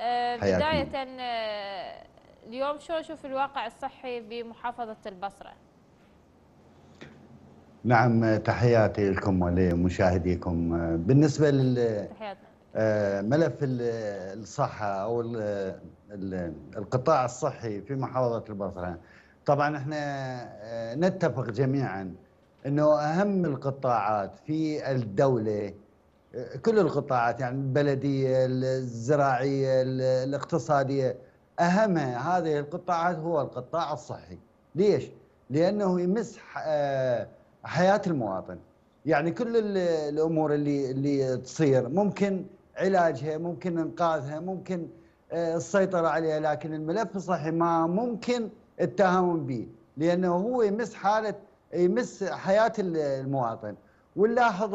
آه، بداية آه، اليوم شو نشوف الواقع الصحي بمحافظة البصرة؟ نعم آه، تحياتي لكم ولمشاهديكم بالنسبة لل ملف الصحة أو القطاع الصحي في محافظة البصرة طبعا احنا نتفق جميعا أنه أهم القطاعات في الدولة كل القطاعات يعني البلديه الزراعيه الاقتصاديه اهم هذه القطاعات هو القطاع الصحي ليش لانه يمس آه، حياه المواطن يعني كل الامور اللي اللي تصير ممكن علاجها ممكن انقاذها ممكن آه، السيطره عليها لكن الملف الصحي ما ممكن التهاون به لانه هو يمس حاله يمس حياه المواطن ونلاحظ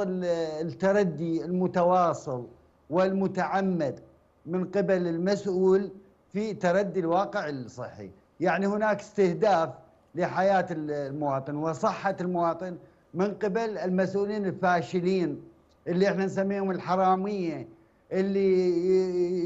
التردي المتواصل والمتعمد من قبل المسؤول في تردي الواقع الصحي يعني هناك استهداف لحياة المواطن وصحة المواطن من قبل المسؤولين الفاشلين اللي احنا نسميهم الحرامية اللي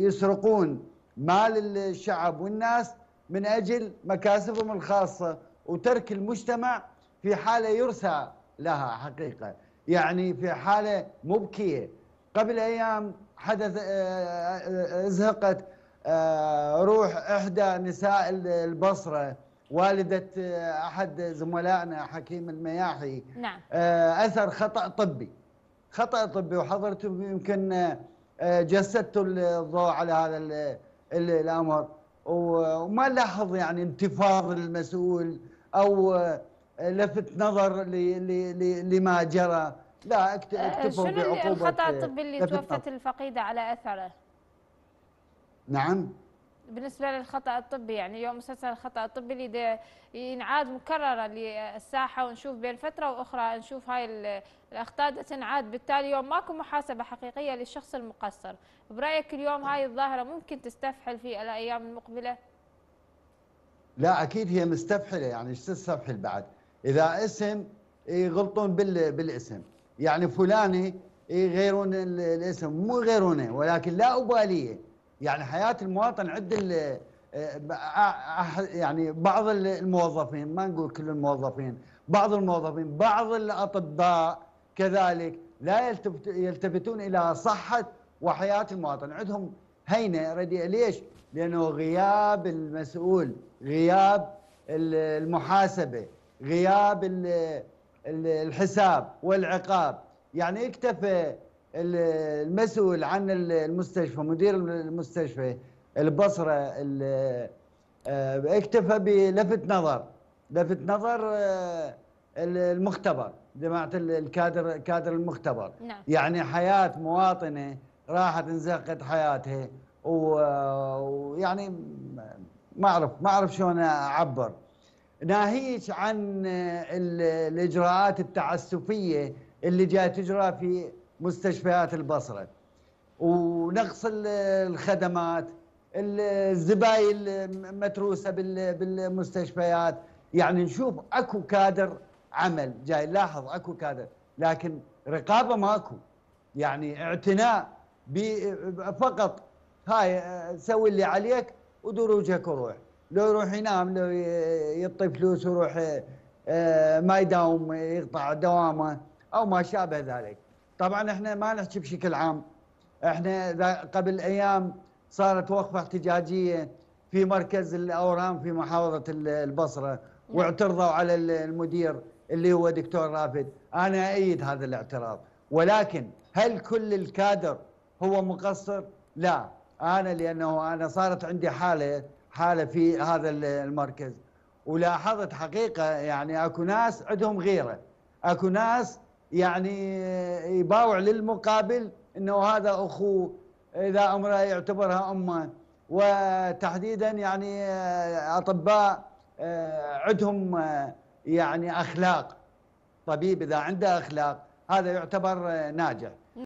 يسرقون مال الشعب والناس من أجل مكاسبهم الخاصة وترك المجتمع في حالة يرسى لها حقيقة يعني في حالة مبكية قبل أيام حدث آه، آه، ازهقت آه، روح إحدى نساء البصرة والدة أحد زملائنا حكيم المياحي نعم. أثر خطأ طبي خطأ طبي وحضرته يمكن جسدته الضوء على هذا الأمر وما لاحظ يعني انتفاض المسؤول أو لفت نظر لما جرى لا أه، اكتفوا بعقوبة شنو الخطأ الطبي اللي توفت الفقيدة على أثره؟ نعم بالنسبة للخطأ الطبي يعني يوم مسلسل الخطأ الطبي اللي ينعاد مكررة للساحة ونشوف بين فترة وأخرى نشوف هاي الأخطاء تنعاد بالتالي يوم ماكو محاسبة حقيقية للشخص المقصر برأيك اليوم هاي الظاهرة ممكن تستفحل في الأيام المقبلة؟ لا أكيد هي مستفحلة يعني ايش تستفحل بعد؟ اذا اسم يغلطون بالاسم يعني فلاني يغيرون الاسم مو يغيرونه ولكن لا اباليه يعني حياه المواطن عند آه، آه، يعني بعض الموظفين ما نقول كل الموظفين بعض الموظفين بعض الاطباء كذلك لا يلتفت يلتفتون الى صحه وحياه المواطن عندهم هينه رديئه ليش؟ لانه غياب المسؤول غياب المحاسبه غياب الحساب والعقاب يعني اكتفى المسؤول عن المستشفى مدير المستشفى البصرة اكتفى آه، بلفت نظر لفت نظر آه، المختبر جماعة الكادر كادر المختبر نعم. يعني حياة مواطنة راحت انزقت حياتها ويعني آه، ما اعرف ما اعرف شلون اعبر ناهيك عن الاجراءات التعسفيه اللي جاي تجرى في مستشفيات البصره ونقص الخدمات الزبايل متروسه بالمستشفيات يعني نشوف اكو كادر عمل جاي لاحظ اكو كادر لكن رقابه ماكو يعني اعتناء فقط هاي سوي اللي عليك ودروجك وروح لو يروح ينام لو يعطي فلوس ويروح آه، ما يداوم يقطع دوامه او ما شابه ذلك طبعا احنا ما نحكي بشكل عام احنا قبل ايام صارت وقفه احتجاجيه في مركز الاورام في محافظه البصره نعم. واعترضوا على المدير اللي هو دكتور رافد انا ايد هذا الاعتراض ولكن هل كل الكادر هو مقصر لا انا لانه انا صارت عندي حاله حاله في هذا المركز ولاحظت حقيقه يعني اكو ناس عندهم غيره اكو ناس يعني يباوع للمقابل انه هذا اخوه اذا امره يعتبرها امه وتحديدا يعني آه، اطباء آه، عندهم آه، يعني اخلاق طبيب اذا عنده اخلاق هذا يعتبر ناجح